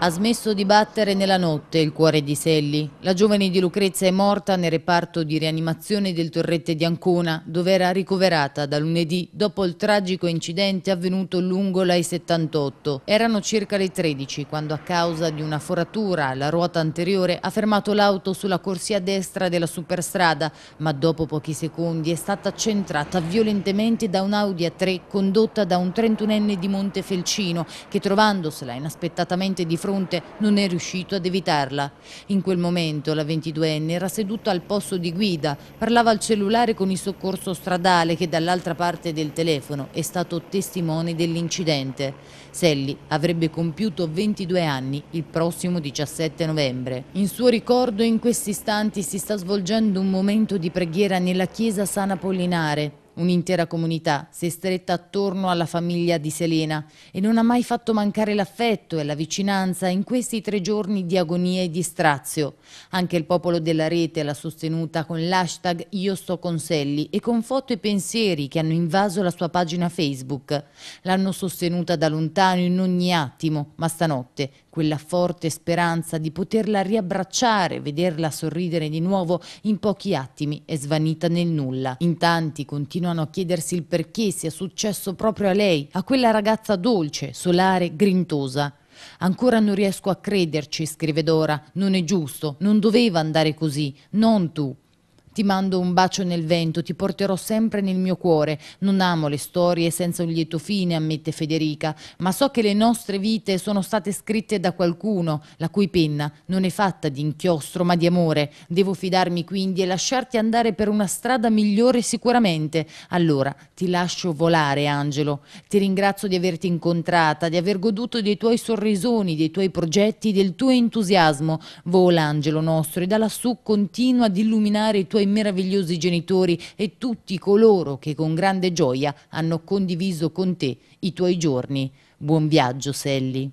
Ha smesso di battere nella notte il cuore di Selli. La giovane di Lucrezia è morta nel reparto di rianimazione del Torrette di Ancona, dove era ricoverata da lunedì dopo il tragico incidente avvenuto lungo la E78. Erano circa le 13 quando a causa di una foratura alla ruota anteriore ha fermato l'auto sulla corsia destra della superstrada, ma dopo pochi secondi è stata centrata violentemente da un'Audi A3 condotta da un trentunenne di Montefelcino che trovandosela inaspettatamente di fronte fronte non è riuscito ad evitarla. In quel momento la 22enne era seduta al posto di guida, parlava al cellulare con il soccorso stradale che dall'altra parte del telefono è stato testimone dell'incidente. Selli avrebbe compiuto 22 anni il prossimo 17 novembre. In suo ricordo in questi istanti si sta svolgendo un momento di preghiera nella chiesa San Apollinare, Un'intera comunità si è stretta attorno alla famiglia di Selena e non ha mai fatto mancare l'affetto e la vicinanza in questi tre giorni di agonia e di strazio. Anche il popolo della rete l'ha sostenuta con l'hashtag Io sto con Selly e con foto e pensieri che hanno invaso la sua pagina Facebook. L'hanno sostenuta da lontano in ogni attimo, ma stanotte quella forte speranza di poterla riabbracciare, vederla sorridere di nuovo in pochi attimi è svanita nel nulla. In tanti continuano continuano a chiedersi il perché sia successo proprio a lei, a quella ragazza dolce, solare, grintosa. Ancora non riesco a crederci, scrive Dora, non è giusto, non doveva andare così, non tu. Ti mando un bacio nel vento, ti porterò sempre nel mio cuore. Non amo le storie senza un lieto fine, ammette Federica, ma so che le nostre vite sono state scritte da qualcuno, la cui penna non è fatta di inchiostro ma di amore. Devo fidarmi quindi e lasciarti andare per una strada migliore sicuramente. Allora ti lascio volare, Angelo. Ti ringrazio di averti incontrata, di aver goduto dei tuoi sorrisoni, dei tuoi progetti, del tuo entusiasmo. Vola, Angelo nostro, e da lassù continua ad illuminare i tuoi meravigliosi genitori e tutti coloro che con grande gioia hanno condiviso con te i tuoi giorni. Buon viaggio, Selli!